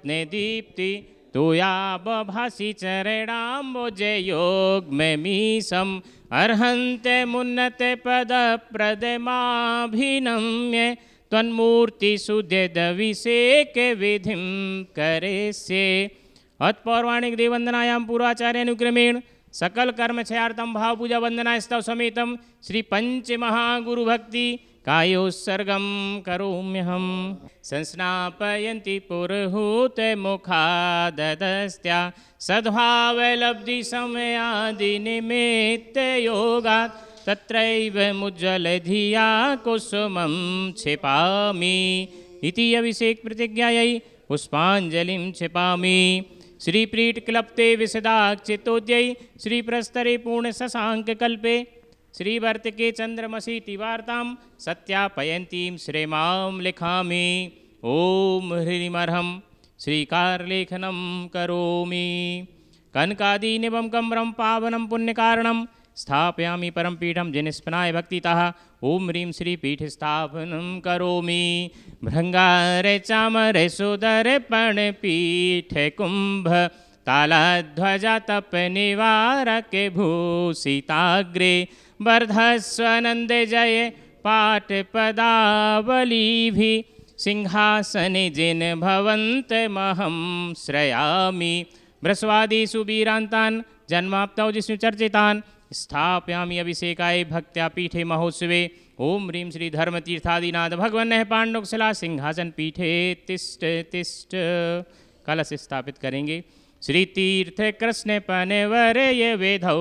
रत्ने दीप्ति तुया बभासी चरणाम्बुजे योग में मीसम अर्हन्ते मुन्नते पदप्रदमाभिनम्य त्वन्मूर्तिसुध्यदविषेके विधिं करेस्ये अत पौराणिक देवंदनायाम पूर्वाचार्य अनुक्रमेण सकल कर्म क्षयार्थम भाव पूजा वंदना स्तव समेतम श्री पंच महागुरु भक्ति कायोत्सर्गं करोम्यहं संस्नापयन्ति पुरुहूते मुखाददस्त्या योगा तत्रैव धिया कुसुम क्षिपामि इति अभिषेक अभिषेकप्रतिज्ञायै पुष्पाञ्जलिं क्षिपामि श्रीप्रीट्क्लप्ते विशदाक्षितोद्यै श्रीप्रस्तरे कल्पे श्रीवर्तिके चन्द्रमसीति वार्तां सत्यापयन्तीं श्रीमां लिखामि ॐ ह्रीमर्हं श्रीकारलेखनं करोमि कम्रम कम्रं पुण्य पुण्यकारणं स्थापयामि परम पीठम जिनस्पनाय भक्तितः ॐ ह्रीं श्रीपीठस्थापनं करोमि भृङ्गारचामरे निवार तालध्वजतपनिवारके भूषिताग्रे वर्धस्वनंद जय पाठ पदावली भी सिंहासन जिन भवंत महम श्रयामी ब्रस्वादी सुबीरांतान जन्माप्तौ जिष्णु चर्चितान स्थापयामी अभिषेकाय भक्त्या पीठे महोत्सवे ओम ह्रीं श्री धर्म तीर्थादिनाथ भगवन पांडुकशिला सिंहासन पीठे तिष्ट तिष्ट कलश स्थापित करेंगे श्री तीर्थ कृष्ण पनवर ये वेधौ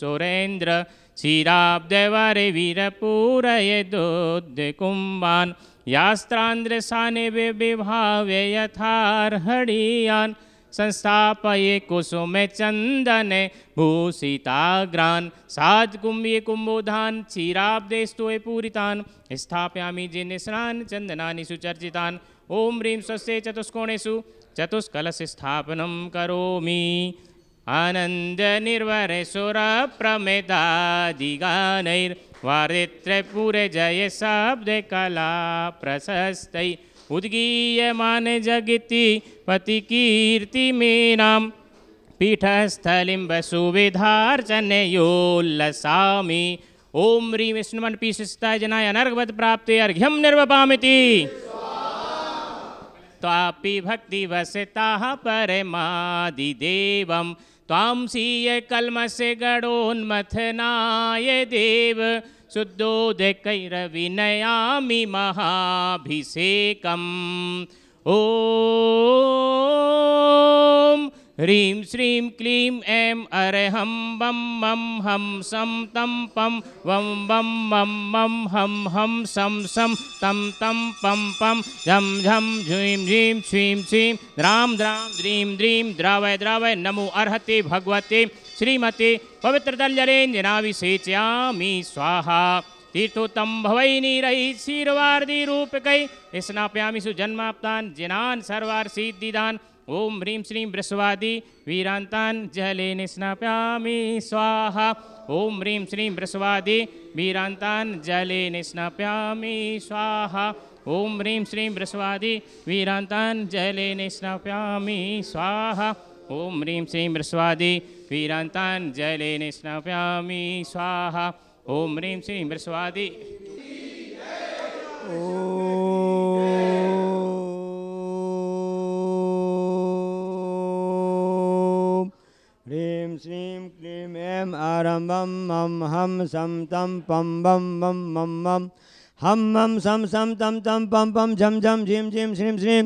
सुरेंद्र क्षीराब्धवरिवीरपूरयदुद्कुम्बान् यास्त्रान्द्रसानिवे विभाव्य यथार्हणीयान् संस्थापये कुसुमे चन्दने भूषिताग्रान् साधकुम्भ्ये कुम्बोधान् क्षीराब्देस्तोये पूरितान् स्थापयामि जिनिस्नान् चंदना सुचर्चितान् ओम ह्रीं चतुष्कोणेशु चतुष्कोणेषु स्थापन कौमी आनंद कला प्रशस्त प्रशस्तै मान जगति पीठस्थलिम पीठस्थलिं योल्लसामी ओम रीम विष्णुमन् पीशिस्ताय जनाय अनर्घवत् प्राप्ते अर्घ्यं निर्वपामिति त्वापि भक्तिवसिताः परमादिदेवम् तामसीय से गणोन्मथनाय देव शुद्धोदकैरविनयामि महाभिषेकम् ओ ह्रीं श्रीं क्लीं ऐं अरेहं बं मं हं सं तं पं वं बं मं मं हं हं सं सं तं तं पं पं झं झं झ्रीं झ्रीं श्रीं श्रीं द्रां द्रां द्रीं द्रीं द्रावय द्रावय नमो अर्हति भगवते श्रीमते पवित्रदल्जलेञ्जनाविसेचयामि स्वाहा तीर्थोत्तम भवई नीरही शीर्वार्दी रूपकै स्नापयामिषु जिनान सर्वार सर्वार्सीद्दिदान् ओम ह्रीं श्रीं बृस्वादि वीरांता जले निस्नाप्यामी स्वाहा ओम ह्रीं श्रीं ब्रस्वादी वीरांता जले निस्नाप्यामी स्वाहा ओम ह्रीं श्रीं ब्रस्वादी वीरांता जले निस्नाप्यामी स्वाहा ओम ह्रीं श्रीं ब्रस्वादी वीरांता जले निस्नाप्यामी स्वाहा ओम ह्रीं श्रीं ब्रस्वादी ओ ऐं आरम्भं मं हं सं तं पं बं मं मं मं हं मं सं सं तं तं पं पं झं झं झीं झीं श्रीं श्रीं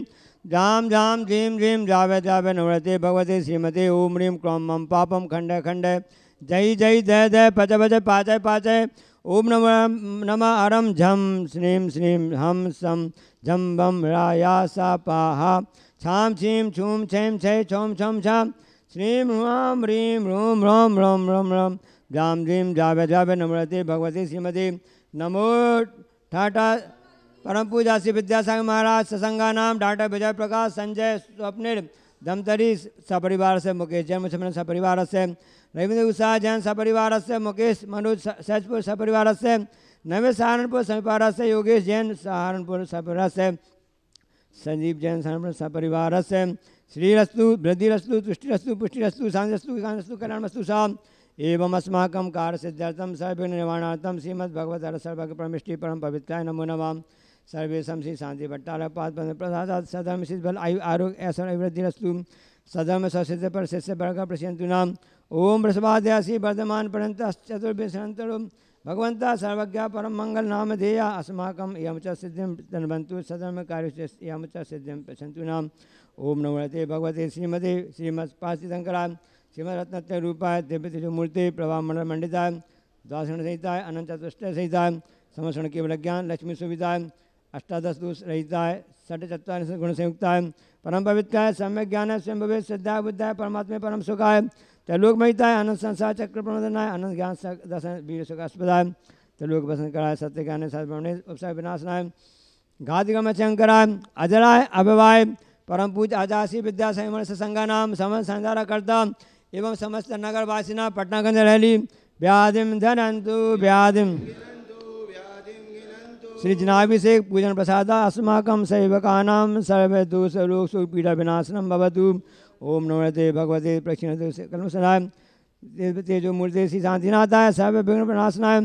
जाम जाम झीं झीं जावे जावे नवरते भगवते श्रीमते ॐ ह्रीं क्लौं मम पापम खंड खंड जय जय जय जय पच पच पाचय पाचय ओम नम नम अरम झम श्रीं श्रीं हम सम झम बम राया सा पाहा छाम छीं छूं छैं छै छौं छम छाम श्रीं ह्रां ह्रीं ह्रूं ह्रौं ह्रौं ह्रौं ह्रौं जां जीं जाभ जावे नमृति भगवती श्रीमती नमो ठाटा परम पूजा श्री विद्यासागर महाराज ससंगा नाम डॉक्टर विजय प्रकाश संजय स्वप्निर धमतरी सपरिवार से मुकेश जैन मुसमन सपरिवार से रविंद्र उषा जैन सपरिवार से मुकेश मनोज सहजपुर सपरिवार से नवे सहारनपुर सपरिवार से योगेश जैन सहारनपुर सपरिवार से संजीव जैन सहारनपुर सपरिवार से श्रीरस्तु वृद्धिरस्तु तुष्टिरस्तु पुष्टिरस्तु सांसस्तु कानस्तु कल्याणमस्तु सा एवमस्माकं कार्यसिद्ध्यर्थं सर्वनिर्वाणार्थं प्रमिष्टि परम पवित्राय नमो नमामि सर्वे श्री शांति भट्टार पाद प्रसाद सधर्म सिद्धल आयु आरोग्य ऐसा वृद्धिरस्तु सधर्म ससिद्ध पर शिष्य वर्ग प्रसियंतु नाम ओम वृषभाध्यासी वर्धमान परंत चतुर्भ्य भगवंता सर्वज्ञा परम मंगल नाम देया अस्माक सिद्धि तन्वंतु सदम कार्य यम च पशंतु नाम ओम नमते भगवते श्रीमते श्रीमत्पाशीशंकरा श्रीमद्रत्न रूपाय दिव्यतिजमूर्ति प्रभामंडल मंडिता दासण अनंत चतुष्ट संहिताय समसण केवल ज्ञान लक्ष्मी सुविधा अष्टादश दोष रहिताय षठ गुण संयुक्ताय परम पवित्राय सम्यक ज्ञान स्वयं भवे श्रद्धा बुद्धाय परमात्मे परम सुखाय महिता है अनंत संसार चक्र प्रबंधनाय अनंत ज्ञान दर्शन वीर सुख अस्पदाय त्रिलोक बसंत कराय सत्य ज्ञान सदवर्णे उपसय विनाशनाय गम शंकराय अजराय अभवाय परम पूज आजासी विद्या संयमण से नाम समस्त संधारा करता एवं समस्त नगर वासिना पटनागंज रैली व्याधिम धनंतु व्याधिम श्री जनाभिषेक पूजन प्रसाद अस्माकं सेवकानां सर्वे विनाशनम भवतु ओम नमस्ते भगवते प्रक्षिण कर्मसनाय तेजो मूर्ति श्री शांतिनाथाय सर्व विघ्न विनाशनाय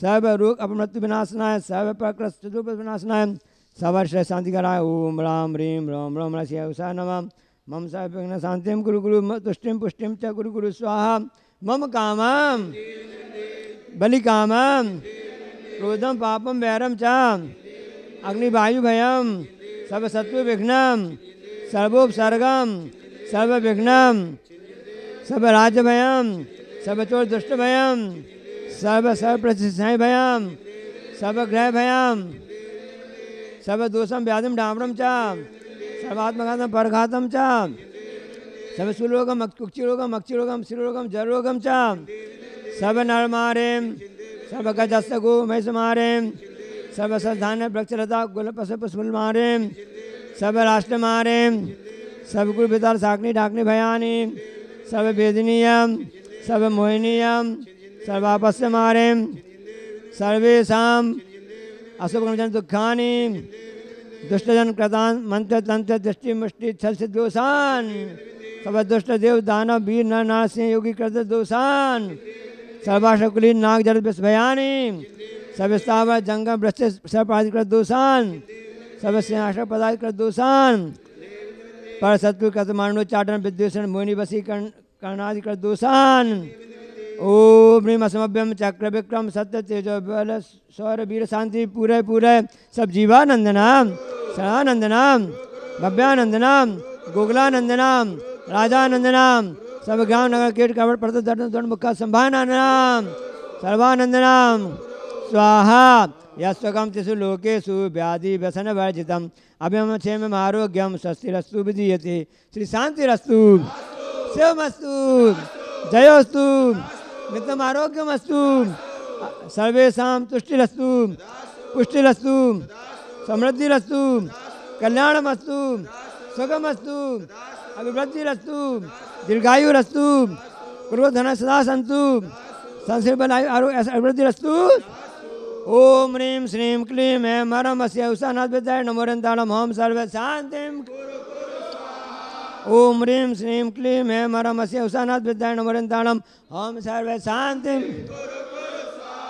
सर्व रोग अपमृत्यु विनाशनाय सर्व प्रकृत चतुर्प विनाशनाय सर्वर्ष शांतिकराय ओम राम ह्रीम रोम रोम रसिया उषा नम मम सर्व विघ्न शांतिम गुरु गुरु तुष्टि पुष्टि च गुरु गुरु स्वाहा मम काम बलि कामम क्रोधम पापम वैरम च अग्निवायु भयम सर्वसत्व विघ्न सर्वोपसर्गम सब विघ्नम सब राज भयम सब चोर दुष्ट भयम सब सब प्रतिष्ठाएं भयम सब ग्रह भयम सब दोषम व्याधम डामरम च सर्वात्मघातम परघातम चा सब सुलोगम कुक्षिरोगम अक्षिरोगम श्रीरोगम जरोगम चा सब नर मारे सब गजस्त गो महेश मारे सब सधान वृक्षरता गुल पुष्प मारे सब राष्ट्र मारे सब गुरु विदार साकनी डाकनी भयानी सब वेदनीयम सब मोहिनीयम सर्वापस्य मारे सर्वेशा कर्मचन दुखानी दुष्टजन कृतान मंत्र तंत्र दृष्टि मुष्टि छल से दोषान सब दुष्ट देव दानव वीर न ना सिंह योगी कृत दोषान सर्वाशकुलीन नाग जल भयानी सब स्थावर जंगम भ्रष्ट सर्पाधिकृत दोषान सब सिंहाशक पदाधिकृत दोषान पर कथ मानो चाटन विद्वेषण मोहिनी वसीकरण कर दूषण ओ ब्रह्म समभ्यम चक्र विक्रम सत्य तेज बल सौर वीर शांति पूरे पूरे सब जीवानंद नाम सरानंद नाम भव्यानंद नाम गोगलानंद नाम राजानंद नाम सब गांव नगर केट कावड़ दर्द दर्द मुक्का संभानंद नाम सर्वानंद नाम स्वाहा यस्वकम तिषु लोकेशु व्याधि व्यसन वर्जितम अभिम क्षेम आरोग्यम स्वस्तिरस्तु विधीयते श्री शांतिरस्तु शिवमस्तु जयोस्तु मित्रम आरोग्यमस्तु सर्वेशा तुष्टिरस्तु पुष्टिरस्तु समृद्धिरस्तु कल्याणमस्तु सुखमस्तु अभिवृद्धिस्तु दीर्घायुरस्तु पूर्वधन सदा संतु संस्कृत अभिवृद्धिरस्तु ओम रीम क्लीम है मरम अस्य ॐ ह्रीं श्रीं क्लीं ऐं मरमस्य उषानाद्भिताय नमोरन्ताणं हं सर्वे शान्तिं ॐ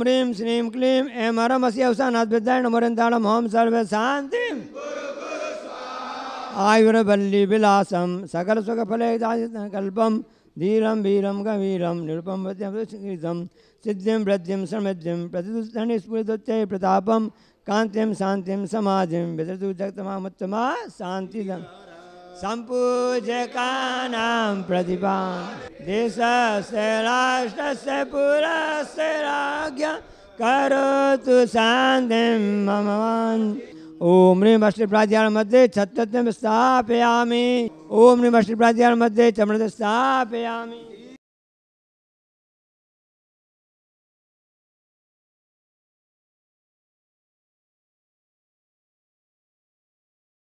ह्रीं श्रीं क्लीं ऐं मरमस्य उषानाद्भिताय नमोरन्ताणं हं सर्वे शान्तिं ॐ ह्रीं श्रीं क्लीं ऐं सर्व शांति नमोरन्ताणं विलासम सकल सुख फल कल्पम धीरम धीरं वीरं गवीरं निरुपं वृत्यं सिद्धिं वृद्धिं समृद्धिं प्रतापम कांतिम शांतिम समाधिम समाधिं शांति संपूज का नाम प्रतिभा देश से राष्ट्र देशस्य राष्ट्रस्य पुरस्य राज्ञ तु शांति मम ओम रे मष्टप्राध्याण मध्ये छत्तत्वं स्थापयामि ओम रे मष्टप्राध्याण मध्ये चमृत स्थापयामि